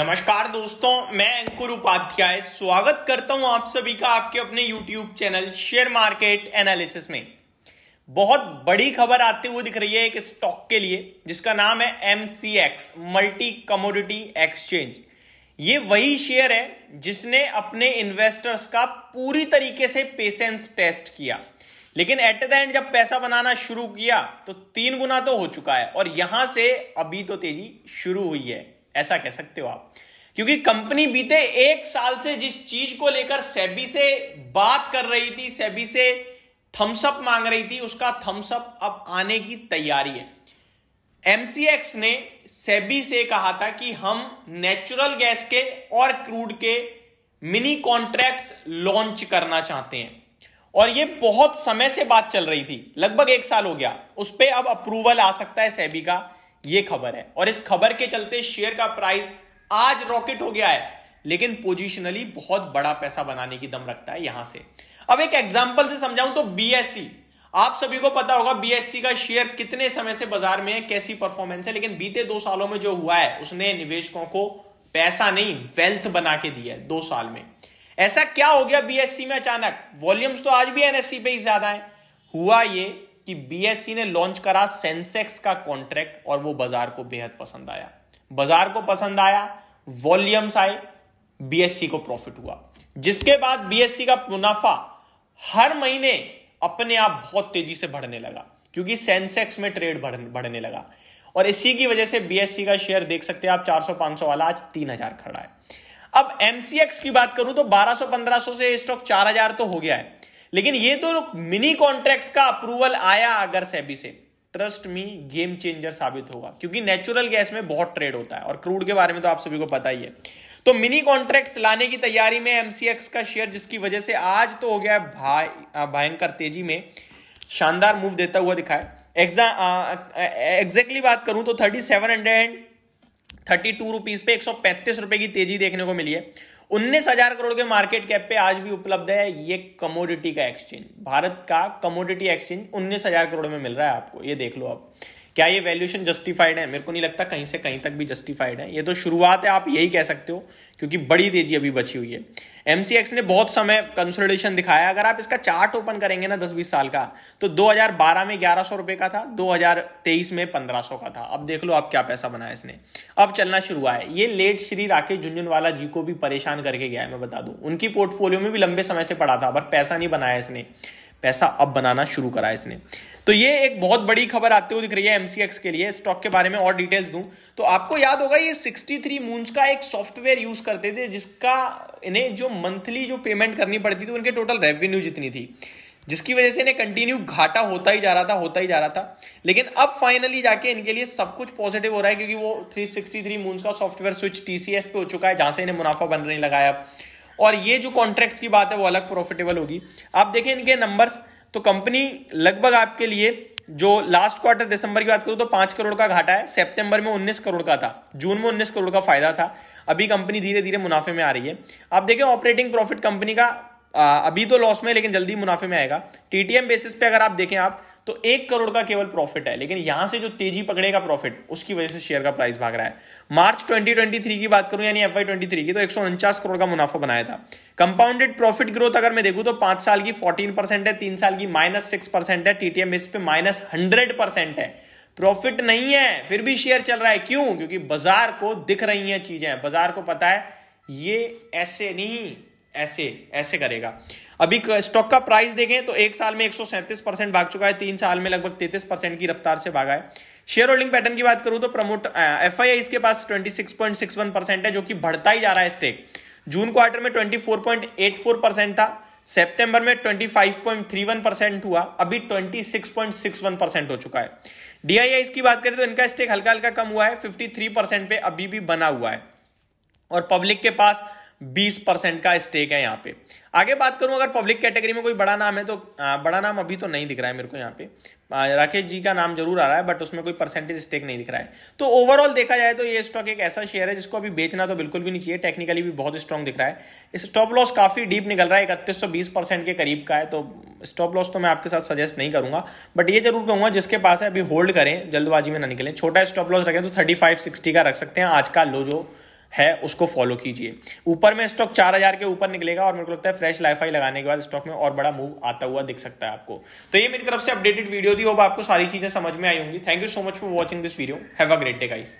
नमस्कार दोस्तों मैं अंकुर उपाध्याय स्वागत करता हूं आप सभी का आपके अपने YouTube channel share market analysis में बहुत बड़ी खबर आते हुए दिख रही है एक स्टॉक के लिए जिसका नाम है M C X multi commodity exchange ये वही शेयर है जिसने अपने इन्वेस्टर्स का पूरी तरीके से पेशेंस टेस्ट किया लेकिन एट द एंड जब पैसा बनाना शुरू किया तो तीन गुना तो हो चुका है और यहां से अभी तो तेजी शुरू हुई है ऐसा कह सकते हो आप क्योंकि कंपनी बीते एक साल से जिस चीज को लेकर सेबी से बात कर रही थी सेबी से थम्सअप मांग रही थी उसका थम्सअप अब आने की तैयारी है एमसीएक्स ने सेबी से कहा था कि हम नेचुरल गैस के और क्रूड के मिनी कॉन्ट्रैक्ट्स लॉन्च करना चाहते हैं और ये बहुत समय से बात चल रही थी लगभग एक साल हो गया उस पर अब अप्रूवल आ सकता है सेबी का ये खबर है और इस खबर के चलते शेयर का प्राइस आज रॉकेट हो गया है लेकिन पोजिशनली बहुत बड़ा पैसा बनाने की दम रखता है यहां से अब एक एग्जाम्पल से समझाऊं तो बी आप सभी को पता होगा बीएससी का शेयर कितने समय से बाजार में है कैसी परफॉर्मेंस है लेकिन बीते दो सालों में जो हुआ है उसने निवेशकों को पैसा नहीं वेल्थ बना के दिया है दो साल में ऐसा क्या हो गया बीएससी में अचानक वॉल्यूम्स तो आज भी एनएससी पे ही ज्यादा है हुआ ये कि बीएससी ने लॉन्च करा सेंसेक्स का कॉन्ट्रैक्ट और वो बाजार को बेहद पसंद आया बाजार को पसंद आया वॉल्यूम्स आए बीएससी को प्रॉफिट हुआ जिसके बाद बीएससी का मुनाफा हर महीने अपने आप बहुत तेजी से बढ़ने लगा क्योंकि सेंसेक्स में ट्रेड बढ़ने लगा और इसी की वजह से बीएससी का शेयर देख सकते हैं आप 400 500 वाला आज 3000 खड़ा है अब एमसीएक्स की बात करूं तो 1200 1500 से स्टॉक 4000 तो हो गया है लेकिन ये तो मिनी कॉन्ट्रैक्ट्स का अप्रूवल आया अगर सेबी से ट्रस्ट मी गेम चेंजर साबित होगा क्योंकि नेचुरल गैस में बहुत ट्रेड होता है और क्रूड के बारे में तो आप सभी को पता ही है तो मिनी कॉन्ट्रैक्ट्स लाने की तैयारी में एमसीएक्स का शेयर जिसकी वजह से आज तो हो गया भाई भयंकर तेजी में शानदार मूव देता हुआ है एग्जैक्टली बात करूं तो thirty seven hundred thirty two rupees पे एक सौ पैंतीस रुपए की तेजी देखने को मिली है उन्नीस हजार करोड़ के मार्केट कैप पे आज भी उपलब्ध है ये कमोडिटी का एक्सचेंज भारत का कमोडिटी एक्सचेंज उन्नीस हजार करोड़ में मिल रहा है आपको ये देख लो आप क्या ये वैल्यूएशन जस्टिफाइड है मेरे को नहीं लगता कहीं से कहीं तक भी जस्टिफाइड है ये तो शुरुआत है आप यही कह सकते हो क्योंकि बड़ी तेजी अभी बची हुई है एमसीएक्स ने बहुत समय कंसोलिडेशन दिखाया अगर आप इसका चार्ट ओपन करेंगे ना दस बीस साल का तो 2012 में ग्यारह सौ रुपए का था 2023 में 1500 का था अब देख लो आप क्या पैसा बनाया इसने अब चलना शुरू हुआ है ये लेट श्री राकेश झुंझुनवाला जी को भी परेशान करके गया है मैं बता दू उनकी पोर्टफोलियो में भी लंबे समय से पड़ा था पर पैसा नहीं बनाया इसने पैसा अब बनाना शुरू करा इसने तो ये एक बहुत बड़ी खबर आते हुए दिख रही है एमसीएक्स के लिए स्टॉक के बारे में और डिटेल्स दूं तो आपको याद होगा ये 63 मूंज का एक सॉफ्टवेयर यूज करते थे जिसका इन्हें जो मंथली जो पेमेंट करनी पड़ती थी उनके टोटल रेवेन्यू जितनी थी जिसकी वजह से इन्हें कंटिन्यू घाटा होता ही जा रहा था होता ही जा रहा था लेकिन अब फाइनली जाके इनके लिए सब कुछ पॉजिटिव हो रहा है क्योंकि वो 363 मून्स का सॉफ्टवेयर स्विच टीसीएस पे हो चुका है जहां से इन्हें मुनाफा बन रही लगाया अब और ये जो कॉन्ट्रैक्ट्स की बात है वो अलग प्रॉफिटेबल होगी आप देखें इनके नंबर्स तो कंपनी लगभग आपके लिए जो लास्ट क्वार्टर दिसंबर की बात करूं तो पांच करोड़ का घाटा है सितंबर में उन्नीस करोड़ का था जून में उन्नीस करोड़ का फायदा था अभी कंपनी धीरे धीरे मुनाफे में आ रही है आप देखें ऑपरेटिंग प्रॉफिट कंपनी का अभी तो लॉस में लेकिन जल्दी मुनाफे में आएगा टीटीएम बेसिस पे अगर आप देखें आप तो एक करोड़ का केवल प्रॉफिट है लेकिन यहां से जो तेजी पकड़ेगा प्रॉफिट उसकी वजह से शेयर का प्राइस भाग रहा है मार्च 2023 की बात करूं यानी एफ की तो एक करोड़ का मुनाफा बनाया था कंपाउंडेड प्रॉफिट ग्रोथ अगर मैं देखू तो पांच साल की फोर्टीन परसेंट है तीन साल की माइनस सिक्स परसेंट है टीटीएम बेसिस पे माइनस हंड्रेड परसेंट है प्रॉफिट नहीं है फिर भी शेयर चल रहा है क्यों क्योंकि बाजार को दिख रही है चीजें बाजार को पता है ये ऐसे नहीं ऐसे ऐसे करेगा अभी स्टॉक का प्राइस देखें तो एक साल में एक परसेंट भाग चुका है तीन साल में लगभग तैतीस परसेंट की रफ्तार से भागा है शेयर होल्डिंग पैटर्न की बात करूं तो प्रमोट एफ आई इसके पास 26.61 परसेंट है जो कि बढ़ता ही जा रहा है स्टेक जून क्वार्टर में 24.84 परसेंट था सितंबर में 25.31 परसेंट हुआ अभी 26.61 परसेंट हो चुका है डीआईआई की बात करें तो इनका स्टेक हल्का हल्का कम हुआ है 53 परसेंट पे अभी भी बना हुआ है और पब्लिक के पास बीस परसेंट का स्टेक है यहाँ पे आगे बात करूँ अगर पब्लिक कैटेगरी में कोई बड़ा नाम है तो आ, बड़ा नाम अभी तो नहीं दिख रहा है मेरे को यहाँ पे राकेश जी का नाम जरूर आ रहा है बट उसमें कोई परसेंटेज स्टेक नहीं दिख रहा है तो ओवरऑल देखा जाए तो ये स्टॉक एक ऐसा शेयर है जिसको अभी बेचना तो बिल्कुल भी नहीं चाहिए टेक्निकली भी बहुत स्ट्रॉन्ग दिख रहा है स्टॉप लॉस काफी डीप निकल रहा है इकतीस सौ बीस परसेंट के करीब का है तो स्टॉप लॉस तो मैं आपके साथ सजेस्ट नहीं करूंगा बट ये जरूर कहूंगा जिसके पास है अभी होल्ड करें जल्दबाजी में ना निकलें छोटा स्टॉप लॉस रखें तो थर्टी फाइव सिक्सटी का रख सकते हैं आज का लो जो है उसको फॉलो कीजिए ऊपर में स्टॉक चार हजार के ऊपर निकलेगा और मेरे को लगता है फ्रेश लाइफाई लगाने के बाद स्टॉक में और बड़ा मूव आता हुआ दिख सकता है आपको तो ये मेरी तरफ से अपडेटेड वीडियो थी वो आपको सारी चीजें समझ में आई होंगी thank you so much for watching this video have a great day guys